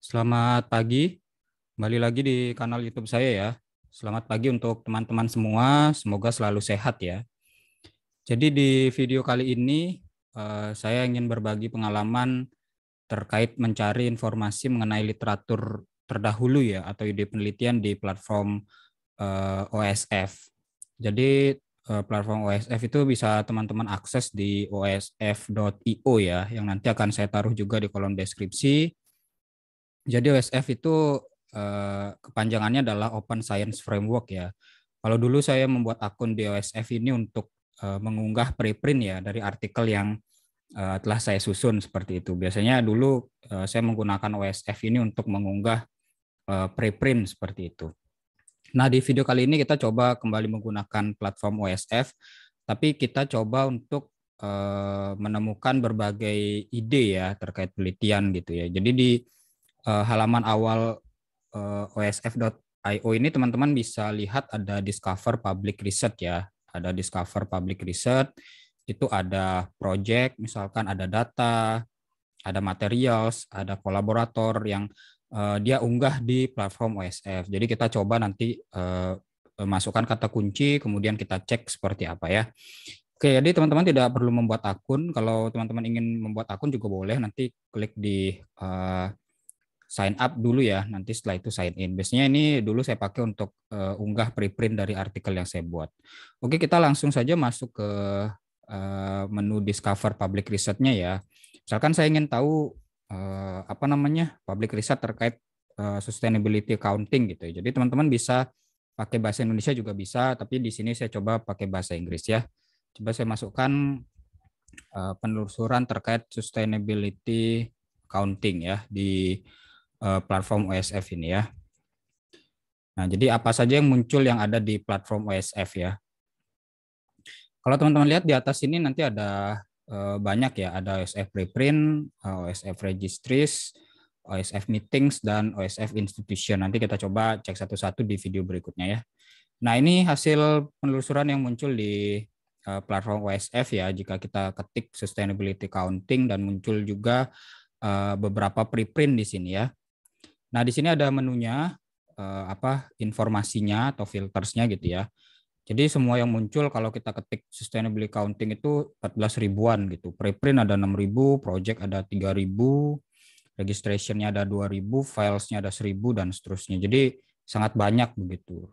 Selamat pagi, kembali lagi di kanal YouTube saya ya. Selamat pagi untuk teman-teman semua, semoga selalu sehat ya. Jadi di video kali ini eh, saya ingin berbagi pengalaman terkait mencari informasi mengenai literatur terdahulu ya atau ide penelitian di platform eh, OSF. Jadi eh, platform OSF itu bisa teman-teman akses di osf.io ya, yang nanti akan saya taruh juga di kolom deskripsi jadi OSF itu eh, kepanjangannya adalah Open Science Framework ya. Kalau dulu saya membuat akun di OSF ini untuk eh, mengunggah preprint ya dari artikel yang eh, telah saya susun seperti itu. Biasanya dulu eh, saya menggunakan OSF ini untuk mengunggah eh, preprint seperti itu. Nah, di video kali ini kita coba kembali menggunakan platform OSF, tapi kita coba untuk eh, menemukan berbagai ide ya terkait penelitian gitu ya. Jadi di uh, halaman awal uh, eh, osf.io ini teman-teman bisa lihat ada discover public research ya. Ada discover public research, itu ada project, misalkan ada data, ada materials, ada kolaborator yang uh, dia unggah di platform OSF. Jadi kita coba nanti uh, masukkan kata kunci, kemudian kita cek seperti apa ya. Oke, jadi teman-teman tidak perlu membuat akun. Kalau teman-teman ingin membuat akun juga boleh, nanti klik di uh, sign up dulu ya, nanti setelah itu sign in. Biasanya ini dulu saya pakai untuk uh, unggah preprint dari artikel yang saya buat. Oke, kita langsung saja masuk ke uh, menu discover public research-nya ya. Misalkan saya ingin tahu uh, apa namanya? public research terkait uh, sustainability accounting gitu. Ya. Jadi teman-teman bisa pakai bahasa Indonesia juga bisa, tapi di sini saya coba pakai bahasa Inggris ya. Coba saya masukkan uh, penelusuran terkait sustainability accounting ya di Eh, platform OSF ini ya. Nah, jadi apa saja yang muncul yang ada di platform OSF ya. Kalau teman-teman lihat di atas ini nanti ada eh, banyak ya, ada OSF preprint, eh, OSF registries, OSF meetings dan OSF institution. Nanti kita coba cek satu-satu di video berikutnya ya. Nah, ini hasil penelusuran yang muncul di platform OSF ya. Jika kita ketik sustainability counting dan muncul juga beberapa preprint di sini ya. Nah, di sini ada menunya eh, apa informasinya atau filtersnya gitu ya. Jadi semua yang muncul kalau kita ketik sustainability counting itu 14 ribuan gitu. Preprint ada 6 ribu, project ada 3 ribu, registrationnya ada 2 ribu, filesnya ada 1000 dan seterusnya. Jadi sangat banyak begitu.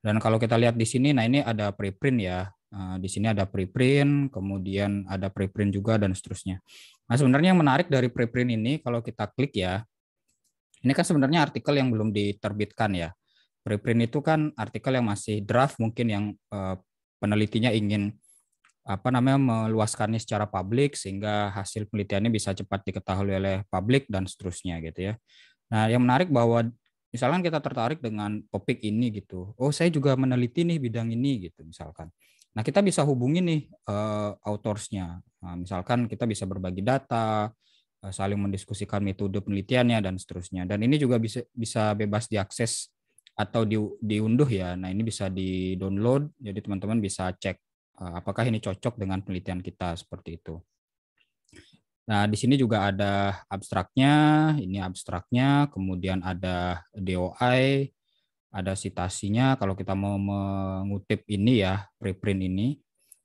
Dan kalau kita lihat di sini, nah ini ada preprint ya. Eh, di sini ada preprint, kemudian ada preprint juga dan seterusnya. Nah sebenarnya yang menarik dari preprint ini kalau kita klik ya, ini kan sebenarnya artikel yang belum diterbitkan ya. Preprint itu kan artikel yang masih draft mungkin yang uh, penelitinya ingin apa namanya meluaskannya secara publik sehingga hasil penelitiannya bisa cepat diketahui oleh publik dan seterusnya gitu ya. Nah, yang menarik bahwa misalkan kita tertarik dengan topik ini gitu. Oh, saya juga meneliti nih bidang ini gitu misalkan. Nah, kita bisa hubungi nih uh, autorsnya. Nah, misalkan kita bisa berbagi data, Eh, saling mendiskusikan metode penelitiannya dan seterusnya. Dan ini juga bisa bisa bebas diakses atau di, diunduh ya. Nah, ini bisa di-download jadi teman-teman bisa cek eh, apakah ini cocok dengan penelitian kita seperti itu. Nah, di sini juga ada abstraknya, ini abstraknya, kemudian ada DOI, ada citasinya kalau kita mau mengutip ini ya, preprint ini.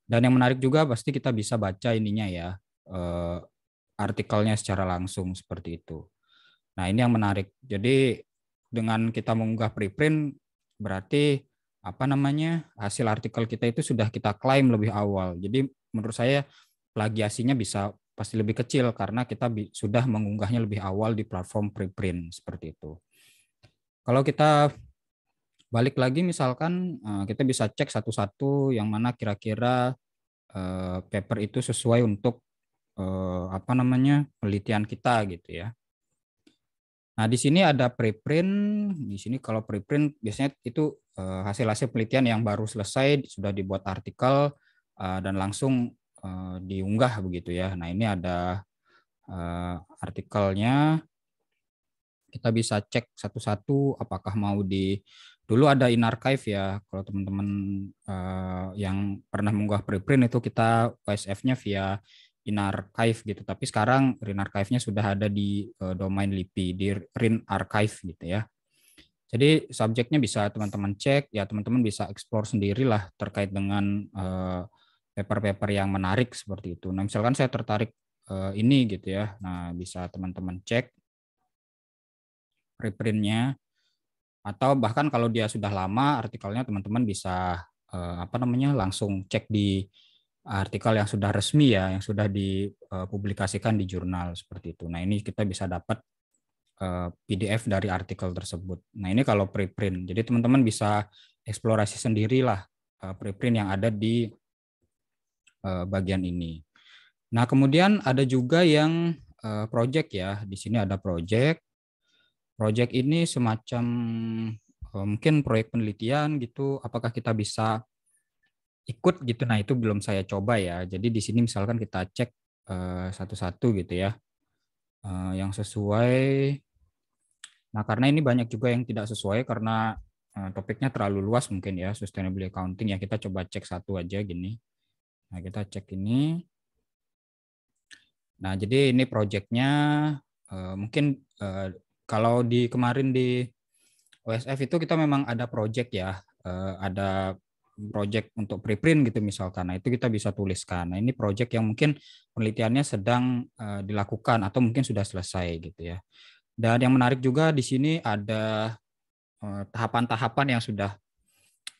Dan yang menarik juga pasti kita bisa baca ininya ya, eh, artikelnya secara langsung seperti itu. Nah, ini yang menarik. Jadi dengan kita mengunggah preprint berarti apa namanya? hasil artikel kita itu sudah kita klaim lebih awal. Jadi menurut saya plagiasinya bisa pasti lebih kecil karena kita sudah mengunggahnya lebih awal di platform preprint seperti itu. Kalau kita balik lagi misalkan eh, kita bisa cek satu-satu yang mana kira-kira eh, paper itu sesuai untuk eh, apa namanya penelitian kita gitu ya. Nah di sini ada preprint. Di sini kalau preprint biasanya itu eh, hasil-hasil penelitian yang baru selesai sudah dibuat artikel eh, dan langsung eh, diunggah begitu ya. Nah ini ada eh, artikelnya. Kita bisa cek satu-satu apakah mau di dulu ada in archive ya kalau teman-teman uh, yang pernah mengunggah preprint itu kita OSF-nya via inarchive gitu tapi sekarang rinarchive-nya sudah ada di uh, domain LIPI di rinarchive gitu ya jadi subjeknya bisa teman-teman cek ya teman-teman bisa explore lah terkait dengan eh, paper-paper uh, yang menarik seperti itu nah misalkan saya tertarik uh, ini gitu ya nah bisa teman-teman cek reprintnya atau bahkan kalau dia sudah lama artikelnya teman-teman bisa uh, apa namanya langsung cek di artikel yang sudah resmi ya, yang sudah dipublikasikan eh, di jurnal seperti itu. Nah ini kita bisa dapat eh, PDF dari artikel tersebut. Nah ini kalau preprint, jadi teman-teman bisa eksplorasi sendirilah eh, preprint yang ada di bagian ini. Nah kemudian ada juga yang project ya, di sini ada project. Project ini semacam mungkin proyek penelitian gitu. Apakah kita bisa ikut gitu. Nah, itu belum saya coba ya. Jadi di sini misalkan kita cek eh, satu-satu uh, gitu ya. Uh, yang sesuai Nah, karena ini banyak juga yang tidak sesuai karena uh, topiknya terlalu luas mungkin ya sustainable accounting ya kita coba cek satu aja gini. Nah, kita cek ini. Nah, jadi ini projectnya uh, mungkin uh, kalau di kemarin di OSF itu kita memang ada project ya, uh, ada project untuk preprint gitu misalkan. Nah, itu kita bisa tuliskan. Nah, ini project yang mungkin penelitiannya sedang uh, dilakukan atau mungkin sudah selesai gitu ya. Dan yang menarik juga di sini ada tahapan eh, tahapan-tahapan yang sudah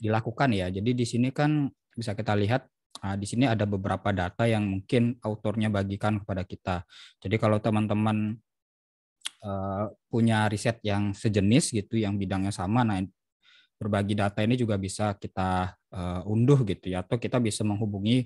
dilakukan ya. Jadi di sini kan bisa kita lihat Nah, di sini ada beberapa data yang mungkin autornya bagikan kepada kita. Jadi kalau teman-teman eh, punya riset yang sejenis gitu, yang bidangnya sama, nah berbagi data ini juga bisa kita uh, unduh gitu ya atau kita bisa menghubungi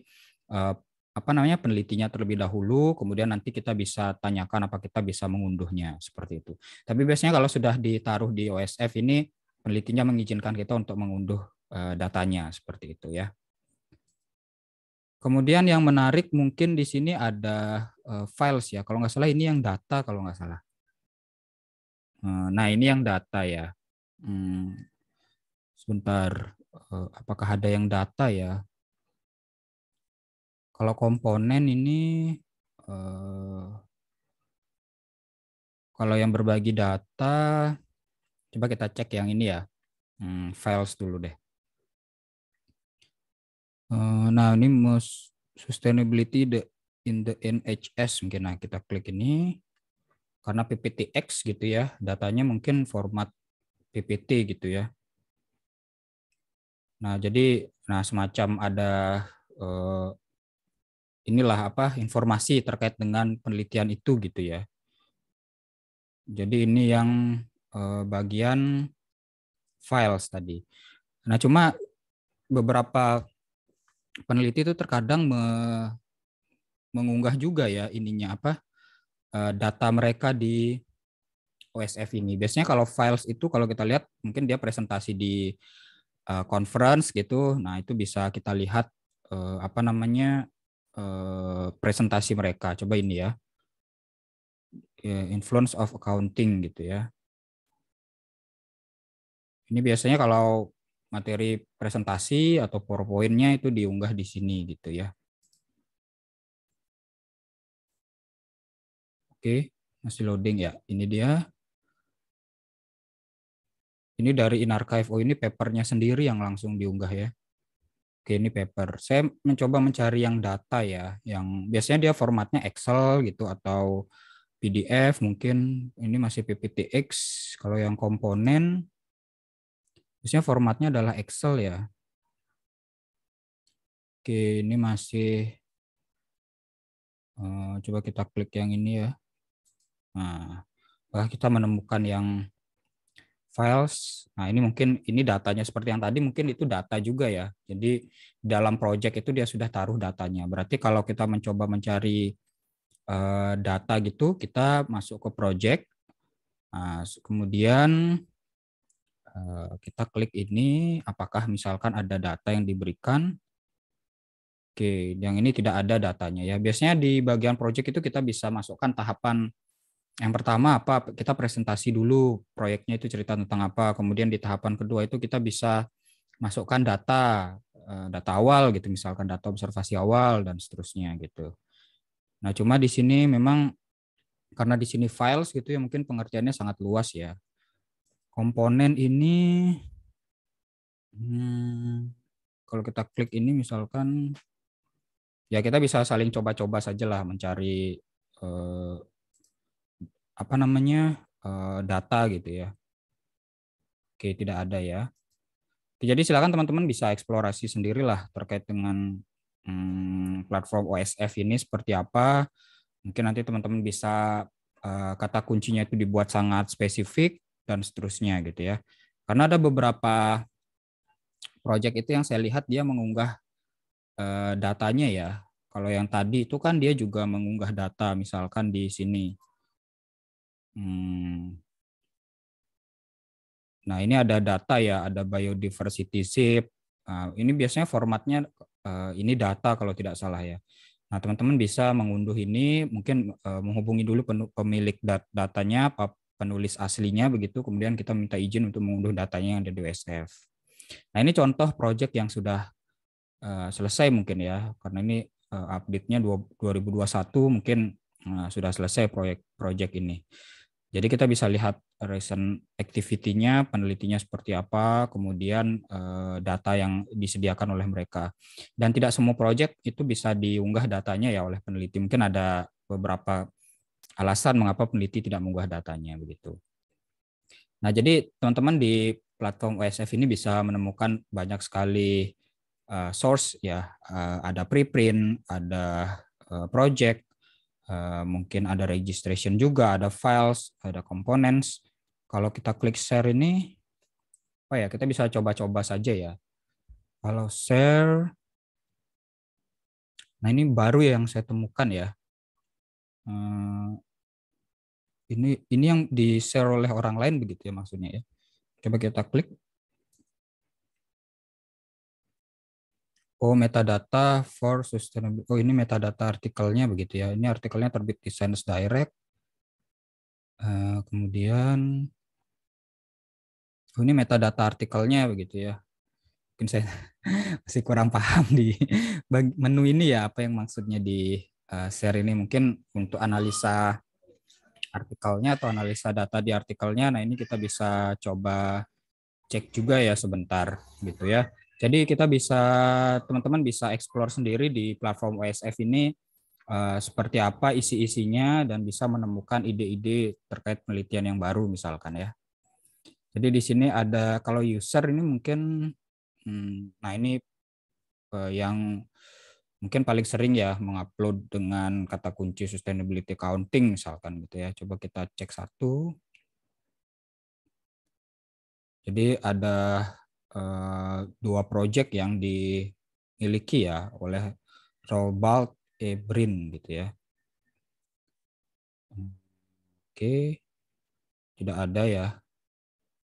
uh, apa namanya penelitinya terlebih dahulu kemudian nanti kita bisa tanyakan apa kita bisa mengunduhnya seperti itu. Tapi biasanya kalau sudah ditaruh di OSF ini penelitinya mengizinkan kita untuk mengunduh uh, datanya seperti itu ya. Kemudian yang menarik mungkin di sini ada uh, files ya. Kalau nggak salah ini yang data kalau nggak salah. nah ini yang data ya. Hmm, Sebentar, eh, apakah ada yang data ya? Kalau komponen ini, eh, kalau yang berbagi data, coba kita cek yang ini ya, hmm, files dulu deh. Eh, nah ini most sustainability the in the NHS mungkin nah kita klik ini karena PPTX gitu ya datanya mungkin format PPT gitu ya Nah, jadi nah semacam ada eh, inilah apa informasi terkait dengan penelitian itu gitu ya. Jadi ini yang eh, bagian files tadi. Nah, cuma beberapa peneliti itu terkadang me, mengunggah juga ya ininya apa eh, data mereka di OSF ini. Biasanya kalau files itu kalau kita lihat mungkin dia presentasi di uh, conference gitu. Nah, itu bisa kita lihat uh, apa namanya uh, presentasi mereka. Coba ini ya. ya. Influence of accounting gitu ya. Ini biasanya kalau materi presentasi atau PowerPoint-nya itu diunggah di sini gitu ya. Oke, masih loading ya. Ini dia. Ini dari inarchive. Oh, ini papernya sendiri yang langsung diunggah ya. Oke, ini paper. Saya mencoba mencari yang data ya, yang biasanya dia formatnya Excel gitu atau PDF mungkin. Ini masih PPTX. Kalau yang komponen, biasanya formatnya adalah Excel ya. Oke, ini masih eh, coba kita klik yang ini ya. Nah, kita menemukan yang files. Nah, ini mungkin ini datanya seperti yang tadi mungkin itu data juga ya. Jadi dalam project itu dia sudah taruh datanya. Berarti kalau kita mencoba mencari uh, data gitu, kita masuk ke project. Nah, kemudian uh, kita klik ini apakah misalkan ada data yang diberikan. Oke, yang ini tidak ada datanya ya. Biasanya di bagian project itu kita bisa masukkan tahapan yang pertama apa? Kita presentasi dulu proyeknya itu cerita tentang apa. Kemudian di tahapan kedua itu kita bisa masukkan data, eh, data awal gitu, misalkan data observasi awal dan seterusnya gitu. Nah, cuma di sini memang karena di sini files gitu ya mungkin pengertiannya sangat luas ya. Komponen ini hmm, kalau kita klik ini misalkan ya kita bisa saling coba-coba saja lah mencari eh, apa namanya eh, data gitu ya. Oke, tidak ada ya. Jadi silakan teman-teman bisa eksplorasi sendirilah terkait dengan hmm, platform OSF ini seperti apa. Mungkin nanti teman-teman bisa eh, kata kuncinya itu dibuat sangat spesifik dan seterusnya gitu ya. Karena ada beberapa proyek itu yang saya lihat dia mengunggah eh, datanya ya. Kalau yang tadi itu kan dia juga mengunggah data misalkan di sini. Hmm. Nah, ini ada data ya, ada biodiversity SIP. Nah, ini biasanya formatnya eh, ini data kalau tidak salah ya. Nah, teman-teman bisa mengunduh ini, mungkin eh, menghubungi dulu pemilik datanya, penulis aslinya begitu, kemudian kita minta izin untuk mengunduh datanya yang ada di WSF. Nah, ini contoh project yang sudah eh, selesai mungkin ya, karena ini update-nya 2021 mungkin sudah selesai proyek project ini. Jadi kita bisa lihat recent activity-nya, penelitinya seperti apa, kemudian eh, data yang disediakan oleh mereka. Dan tidak semua project itu bisa diunggah datanya ya oleh peneliti. Mungkin ada beberapa alasan mengapa peneliti tidak mengunggah datanya begitu. Nah, jadi teman-teman di platform OSF ini bisa menemukan banyak sekali eh, source ya, eh, ada preprint, ada uh, project, Eh, mungkin ada registration juga, ada files, ada components. Kalau kita klik share ini, apa ya kita bisa coba-coba saja ya. Kalau share, nah ini baru ya yang saya temukan ya. Eh, ini ini yang di share oleh orang lain begitu ya maksudnya ya. Coba kita klik. Oh, metadata for sustainability. Oh, ini metadata artikelnya begitu ya. Ini artikelnya terbit di Science Direct. Uh, kemudian, oh, ini metadata artikelnya begitu ya. Mungkin saya masih kurang paham di menu ini ya, apa yang maksudnya di eh, share ini. Mungkin untuk analisa artikelnya atau analisa data di artikelnya, nah ini kita bisa coba cek juga ya sebentar gitu ya. Jadi kita bisa teman-teman bisa explore sendiri di platform OSF ini uh, seperti apa isi-isinya dan bisa menemukan ide-ide terkait penelitian yang baru misalkan ya. Jadi di sini ada kalau user ini mungkin hmm, nah ini uh, yang mungkin paling sering ya mengupload dengan kata kunci sustainability accounting misalkan gitu ya. Coba kita cek satu. Jadi ada Eh, dua project yang dimiliki ya oleh Robalt Ebrin gitu ya. Oke, tidak ada ya.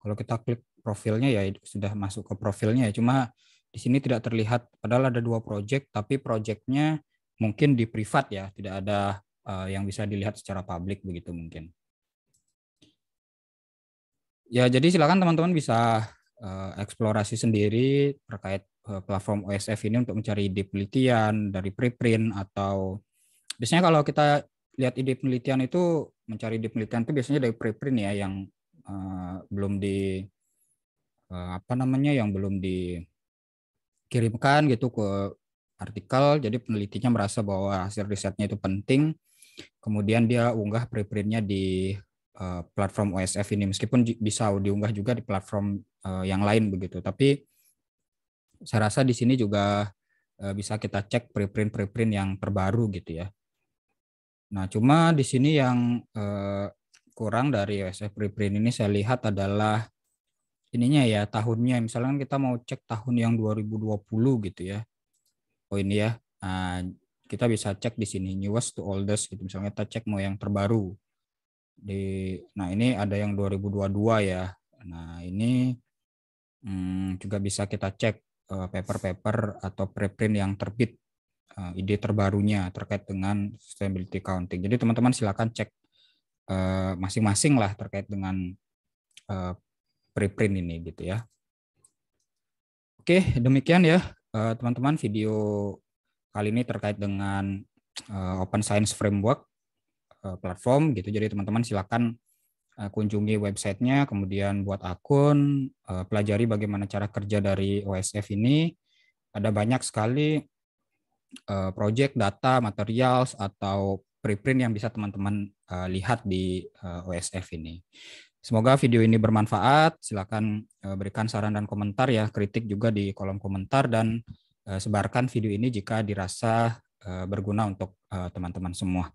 Kalau kita klik profilnya ya sudah masuk ke profilnya ya. Cuma di sini tidak terlihat padahal ada dua project tapi projectnya mungkin di privat ya, tidak ada eh, yang bisa dilihat secara publik begitu mungkin. Ya, jadi silakan teman-teman bisa Eh, eksplorasi sendiri terkait eh, platform OSF ini untuk mencari ide penelitian dari preprint atau biasanya kalau kita lihat ide penelitian itu mencari ide penelitian itu biasanya dari preprint ya yang uh, belum di uh, apa namanya yang belum dikirimkan gitu ke artikel jadi penelitinya merasa bahwa hasil risetnya itu penting kemudian dia unggah preprintnya di uh, platform OSF ini meskipun bisa diunggah juga di platform uh, yang lain begitu. Tapi saya rasa di sini juga uh, bisa kita cek preprint-preprint yang terbaru gitu ya. Nah, cuma di sini yang uh, kurang dari USF preprint ini saya lihat adalah ininya ya tahunnya. Misalnya kan kita mau cek tahun yang 2020 gitu ya. Oh ini ya. Nah, kita bisa cek di sini newest to oldest gitu. Misalnya kita cek mau yang terbaru. Di nah ini ada yang 2022 ya. Nah, ini Hmm, juga bisa kita cek eh, paper-paper atau preprint yang terbit eh, ide terbarunya terkait dengan sustainability accounting. Jadi teman-teman silakan cek eh, masing-masing lah terkait dengan preprint ini gitu ya. Oke, demikian ya teman-teman video kali ini terkait dengan Open Science Framework platform gitu. Jadi teman-teman silakan Eh, kunjungi websitenya, kemudian buat akun, eh, pelajari bagaimana cara kerja dari OSF ini. Ada banyak sekali eh, project, data, materials, atau preprint yang bisa teman-teman lihat di OSF ini. Semoga video ini bermanfaat. Silakan berikan saran dan komentar ya, kritik juga di kolom komentar dan sebarkan video ini jika dirasa berguna untuk teman-teman semua.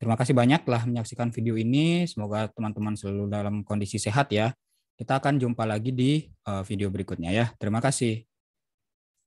Terima kasih banyak telah menyaksikan video ini. Semoga teman-teman selalu dalam kondisi sehat ya. Kita akan jumpa lagi di eh, video berikutnya ya. Terima kasih.